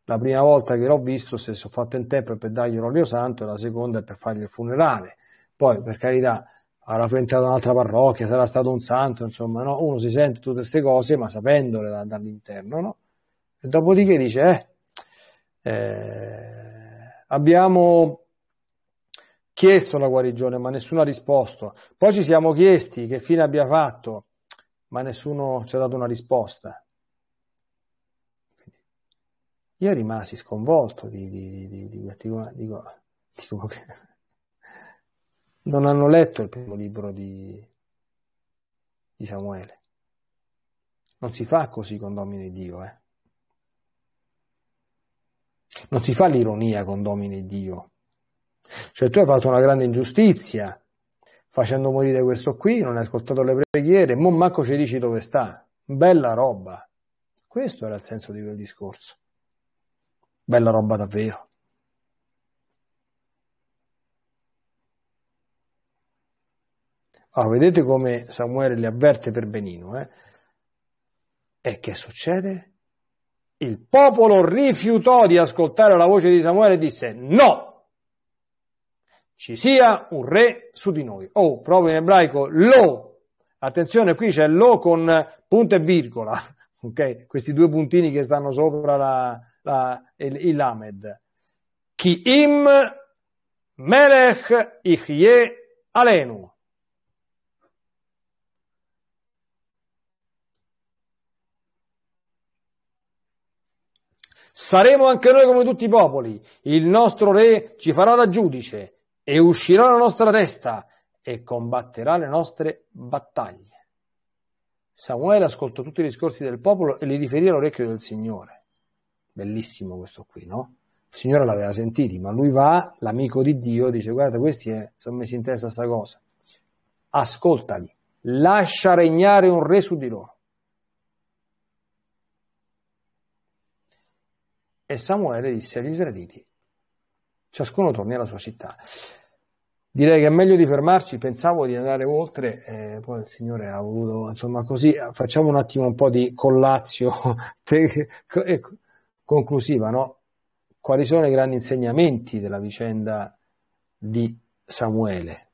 la prima volta che l'ho visto, se sono fatto in tempo è per dargli l'olio santo, e la seconda è per fargli il funerale. Poi, per carità, avrà frequentato un'altra parrocchia, sarà stato un santo, insomma, no? uno si sente tutte queste cose, ma sapendole da, dall'interno, no? E dopodiché dice, eh, eh, abbiamo chiesto la guarigione, ma nessuno ha risposto. Poi ci siamo chiesti che fine abbia fatto, ma nessuno ci ha dato una risposta. Io rimasi sconvolto di, di, di, di, dico, dico che non hanno letto il primo libro di, di Samuele. Non si fa così con Domine Dio, eh. Non si fa l'ironia con Domine Dio. Cioè tu hai fatto una grande ingiustizia facendo morire questo qui, non hai ascoltato le preghiere, mo manco ci dici dove sta. Bella roba. Questo era il senso di quel discorso. Bella roba davvero. Ah, vedete come Samuele li avverte per benino, eh? E che succede? Il popolo rifiutò di ascoltare la voce di Samuele e disse no, ci sia un re su di noi. oh, proprio in ebraico lo, attenzione qui c'è lo con punto e virgola, [LAUGHS] ok? Questi due puntini che stanno sopra la, la, il, il Lamed. im Melech Ichie Alenu. Saremo anche noi come tutti i popoli, il nostro re ci farà da giudice e uscirà la nostra testa e combatterà le nostre battaglie. Samuele ascoltò tutti i discorsi del popolo e li riferì all'orecchio del Signore. Bellissimo questo qui, no? Il Signore l'aveva sentiti, ma lui va, l'amico di Dio, dice guarda questi eh, sono messi in testa questa cosa. Ascoltali, lascia regnare un re su di loro. E Samuele disse agli Israeliti, ciascuno torni alla sua città. Direi che è meglio di fermarci, pensavo di andare oltre, eh, poi il Signore ha voluto, insomma così, facciamo un attimo un po' di collazio [LAUGHS] te- conclusiva, no? Quali sono i grandi insegnamenti della vicenda di Samuele?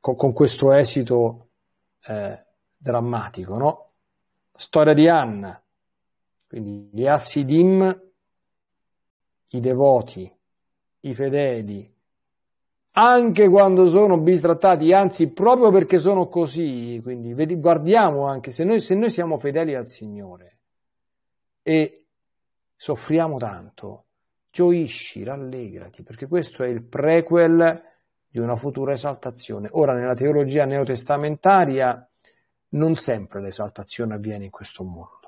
Con, con questo esito eh, drammatico, no? Storia di Anna, quindi gli assidim, i devoti, i fedeli, anche quando sono bistrattati, anzi proprio perché sono così, quindi guardiamo anche se noi, se noi siamo fedeli al Signore e soffriamo tanto, gioisci, rallegrati, perché questo è il prequel di una futura esaltazione. Ora, nella teologia neotestamentaria, non sempre l'esaltazione avviene in questo modo.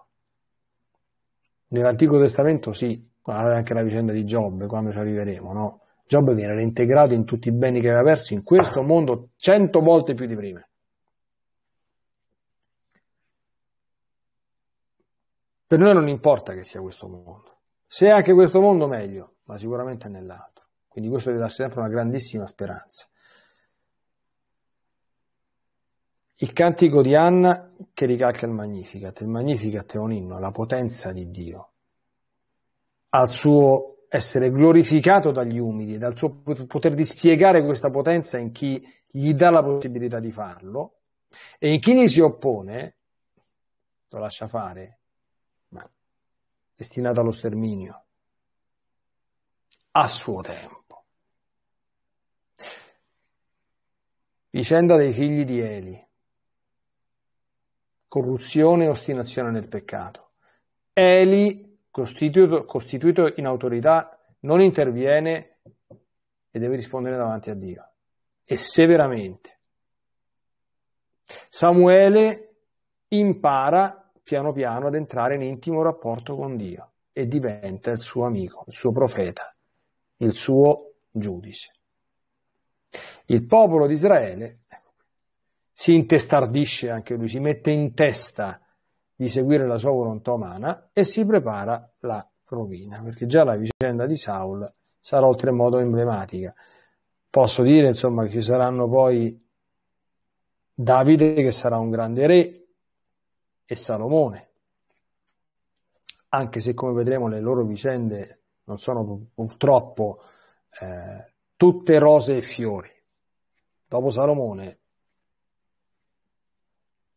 Nell'Antico Testamento sì, guardate anche la vicenda di Giobbe, quando ci arriveremo, no? Giobbe viene reintegrato in tutti i beni che aveva perso in questo mondo cento volte più di prima. Per noi non importa che sia questo mondo. Se è anche questo mondo meglio, ma sicuramente è nell'altro. Quindi questo deve darci sempre una grandissima speranza. Il cantico di Anna che ricalca il Magnificat. Il Magnificat è un inno alla potenza di Dio, al suo essere glorificato dagli umili, dal suo poter dispiegare questa potenza in chi gli dà la possibilità di farlo e in chi gli si oppone lo lascia fare, ma destinato allo sterminio a suo tempo. Vicenda dei figli di Eli corruzione e ostinazione nel peccato. Eli, costituito, costituito in autorità, non interviene e deve rispondere davanti a Dio, e severamente. Samuele impara piano piano ad entrare in intimo rapporto con Dio e diventa il suo amico, il suo profeta, il suo giudice. Il popolo di Israele si intestardisce anche lui, si mette in testa di seguire la sua volontà umana e si prepara la rovina, perché già la vicenda di Saul sarà oltremodo emblematica. Posso dire, insomma, che ci saranno poi Davide che sarà un grande re e Salomone, anche se come vedremo le loro vicende non sono purtroppo eh, tutte rose e fiori. Dopo Salomone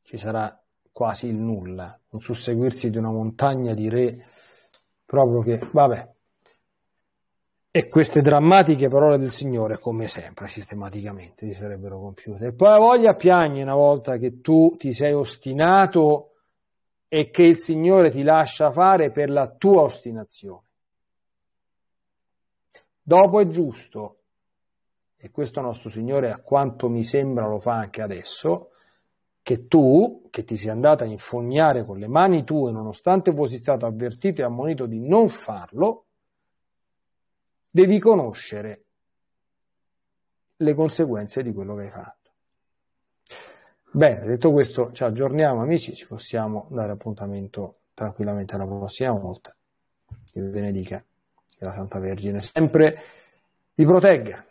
ci sarà quasi il nulla, un susseguirsi di una montagna di re proprio che, vabbè. E queste drammatiche parole del Signore, come sempre, sistematicamente si sarebbero compiute. E poi la voglia piagne una volta che tu ti sei ostinato e che il Signore ti lascia fare per la tua ostinazione. Dopo è giusto, e questo nostro Signore a quanto mi sembra lo fa anche adesso, che tu, che ti sei andata a infognare con le mani tue, nonostante fossi stato avvertito e ammonito di non farlo, devi conoscere le conseguenze di quello che hai fatto. Bene, detto questo, ci aggiorniamo amici, ci possiamo dare appuntamento tranquillamente alla prossima volta. Dio vi benedica e la Santa Vergine sempre vi protegga.